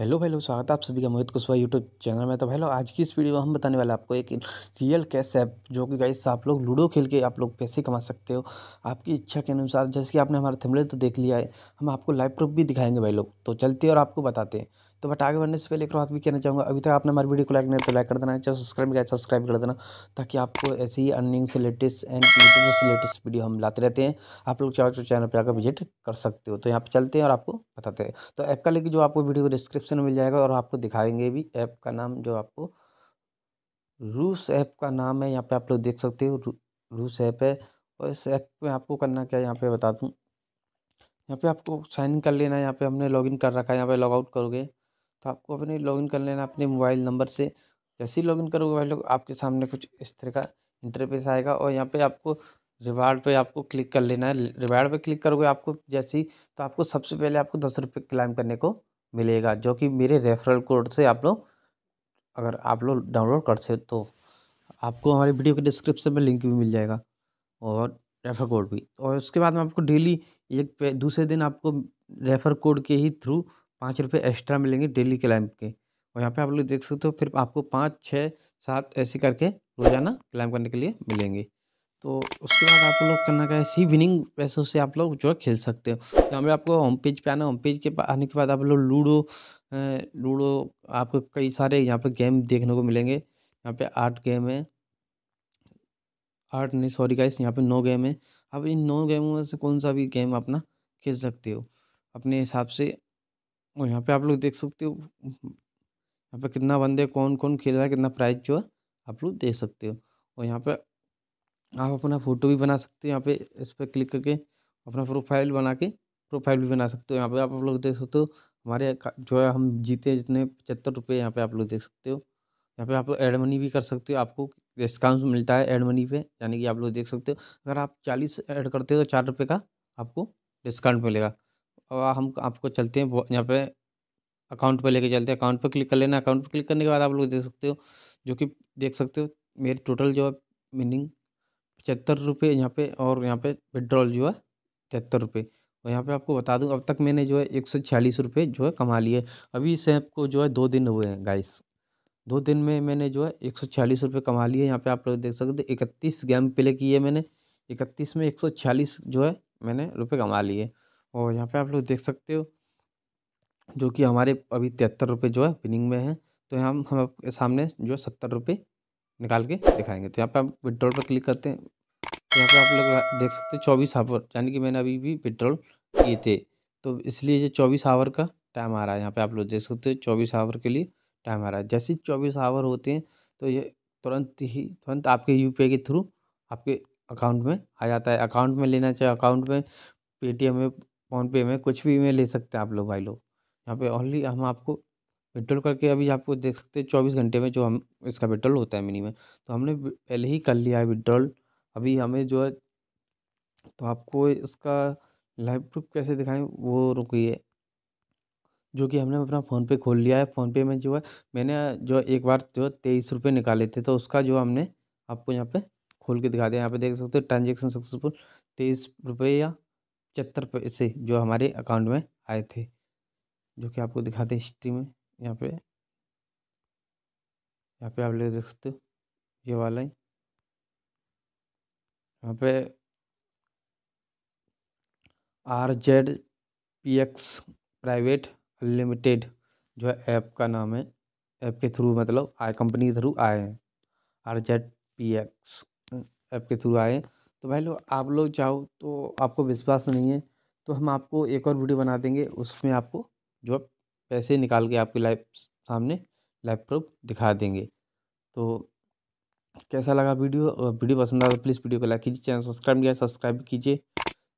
hello भाई लोग स्वागत है आप सभी का मोहित कुशवा यूट्यूब चैनल में तो भाई लोग आज की इस वीडियो में हम बताने वाले आपको एक रियल कैश ऐप जो कि गाइस आप लोग लूडो खेल के आप लोग पैसे कमा सकते हो आपकी इच्छा के अनुसार जैसे कि आपने हमारा थंबनेल तो देख लिया है हम आपको लाइव प्रूफ भी दिखाएंगे भाई लोग तो चलते और आपको बताते हैं तो बट आगे बढ़ने से पहले एक बात भी कहना चाहूँगा अभी तक आपने हमारी वीडियो को लाइक नहीं तो लाइक कर देना चाहे सब्सक्राइब किया तो सब्सक्राइब कर देना ताकि आपको ऐसी ही अर्निंग से लेटेस्ट एंड यूट्यूब से लेटेस्ट वीडियो हम लाते रहते हैं आप लोग चाहे तो चैनल पर आकर विजिट कर सकते हो तो यहाँ पर चलते हैं और आपको बताते हैं तो ऐप का लिंक जो आपको वीडियो को डिस्क्रिप्शन में मिल जाएगा और आपको दिखाएंगे भी ऐप का नाम जो आपको रूस ऐप का नाम है यहाँ पर आप लोग देख सकते हो रूस ऐप है और इस ऐप में आपको करना क्या है यहाँ पर बता दूँ यहाँ पे आपको साइन इन कर लेना है यहाँ पे हमने लॉगिन कर रखा है यहाँ पे लॉग आउट करोगे तो आपको अपने लॉगिन कर लेना अपने मोबाइल नंबर से जैसे ही लॉगिन करोगे भाई लोग आपके सामने कुछ इस तरह का इंटरफेस आएगा और यहाँ पे आपको रिवार्ड पे आपको क्लिक कर लेना है रिवार्ड पे क्लिक करोगे आपको जैसे ही तो आपको सबसे पहले आपको दस रुपये क्लाइम करने को मिलेगा जो कि मेरे रेफरल कोड से आप लोग अगर आप लोग डाउनलोड कर सकते तो आपको हमारी वीडियो के डिस्क्रिप्शन में लिंक भी मिल जाएगा और रेफर कोड भी और उसके बाद में आपको डेली एक दूसरे दिन आपको रेफर कोड के ही थ्रू पाँच रुपये एक्स्ट्रा मिलेंगे डेली क्लाइम के और यहाँ पे आप लोग देख सकते हो फिर आपको पाँच छः सात ऐसे करके रोज़ाना क्लाइम करने के लिए मिलेंगे तो उसके बाद आप लोग करना क्या है सी विनिंग पैसों से आप लोग जो है खेल सकते हो तो यहाँ पे आपको होम पेज पे आना होम पेज के आने के बाद आप लोग लूडो लूडो आपको कई सारे यहाँ पे गेम देखने को मिलेंगे यहाँ पे आठ गेम है आठ नहीं सॉरी गाइस यहाँ पे नौ गेम है आप इन नौ गेमों में से कौन सा भी गेम अपना खेल सकते हो अपने हिसाब से और यहाँ पे आप लोग देख सकते हो यहाँ पे कितना बंदे कौन कौन खेल रहा है कितना प्राइज जो है आप लोग देख सकते हो और यहाँ पे आप अपना फ़ोटो भी बना सकते हो यहाँ पे इस पर क्लिक करके अपना प्रोफाइल बना के प्रोफाइल भी बना सकते हो यहाँ पे आप लोग देख सकते हो हमारे जो है हम जीते जितने पचहत्तर रुपये यहाँ पर आप लोग देख सकते हो यहाँ पे आप लोग एड मनी भी कर सकते हो आपको डिस्काउंट मिलता है एड मनी पे यानी कि आप लोग देख सकते हो अगर आप चालीस ऐड करते हो तो चार रुपये का आपको डिस्काउंट मिलेगा और हम आपको चलते हैं यहाँ पे अकाउंट पे लेके चलते हैं अकाउंट पे क्लिक कर लेना अकाउंट पे क्लिक करने के बाद आप लोग देख सकते हो जो कि देख सकते हो मेरी टोटल जो है मीनिंग पचहत्तर रुपये यहाँ पे और यहाँ पे विड्रॉल जो है तिहत्तर रुपये और यहाँ पे आपको बता दूँ अब तक मैंने जो है एक सौ छियालीस रुपये जो है कमा लिए अभी इस ऐप को जो है दो दिन हुए हैं गाइस दो दिन में मैंने जो है एक सौ छियालीस रुपये कमा लिए यहाँ पे आप लोग देख सकते हो इकतीस गेम प्ले किए मैंने इकतीस में एक सौ छियालीस जो है मैंने रुपये कमा लिए और यहाँ पे आप लोग देख सकते हो जो कि हमारे अभी तिहत्तर रुपये जो है विनिंग में है तो यहाँ हम आपके सामने जो है सत्तर रुपये निकाल के दिखाएंगे तो यहाँ पे आप विड्रॉल पर क्लिक करते हैं तो यहाँ पे आप लोग देख सकते हैं चौबीस आवर यानी कि मैंने अभी भी विड्रॉल किए थे तो इसलिए जो चौबीस आवर का टाइम आ रहा है यहाँ पर आप लोग देख सकते हो चौबीस आवर के लिए टाइम आ रहा है जैसे ही चौबीस आवर होते हैं तो ये तुरंत ही तुरंत आपके यू के थ्रू आपके अकाउंट में आ जाता है अकाउंट में लेना चाहे अकाउंट में पेटीएम में फ़ोनपे में कुछ भी में ले सकते हैं आप लोग भाई लोग यहाँ पे ऑनली हम आपको विड्रॉल करके अभी आपको देख सकते हैं चौबीस घंटे में जो हम इसका पेट्रोल होता है मिनिमम तो हमने पहले ही कर लिया है विड्रॉल अभी हमें जो है तो आपको इसका लाइव प्रूफ कैसे दिखाएं वो रुकिए जो कि हमने अपना फ़ोनपे खोल लिया है फ़ोनपे में जो है मैंने जो एक बार जो तेईस रुपये निकाले थे तो उसका जो हमने आपको यहाँ पे खोल के दिखा दिया यहाँ पे देख सकते हो ट्रांजेक्शन सक्सेसफुल तेईस रुपये या पचहत्तर पैसे जो हमारे अकाउंट में आए थे जो कि आपको दिखाते हैं हिस्ट्री में यहाँ पे यहाँ पे आप लोग देख सकते हो ये वाला ही यहाँ पे R Z P X private limited जो है ऐप का नाम है ऐप के थ्रू मतलब आए कंपनी के थ्रू आए हैं R Z P X app के थ्रू आए हैं तो भाई लोग आप लोग चाहो तो आपको विश्वास नहीं है तो हम आपको एक और वीडियो बना देंगे उसमें आपको जो पैसे निकाल के आपके लाइफ सामने लाइव प्रूफ दिखा देंगे तो कैसा लगा वीडियो और वीडियो पसंद आया तो प्लीज़ वीडियो को लाइक कीजिए चैनल सब्सक्राइब किया सब्सक्राइब कीजिए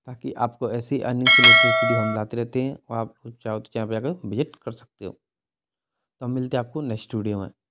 ताकि आपको ऐसी अर्निंग से रिलेटेड वीडियो हम लाते रहते हैं और आप चाहो तो चैनल पर जाकर विजिट कर सकते हो तो हम मिलते हैं आपको नेक्स्ट वीडियो में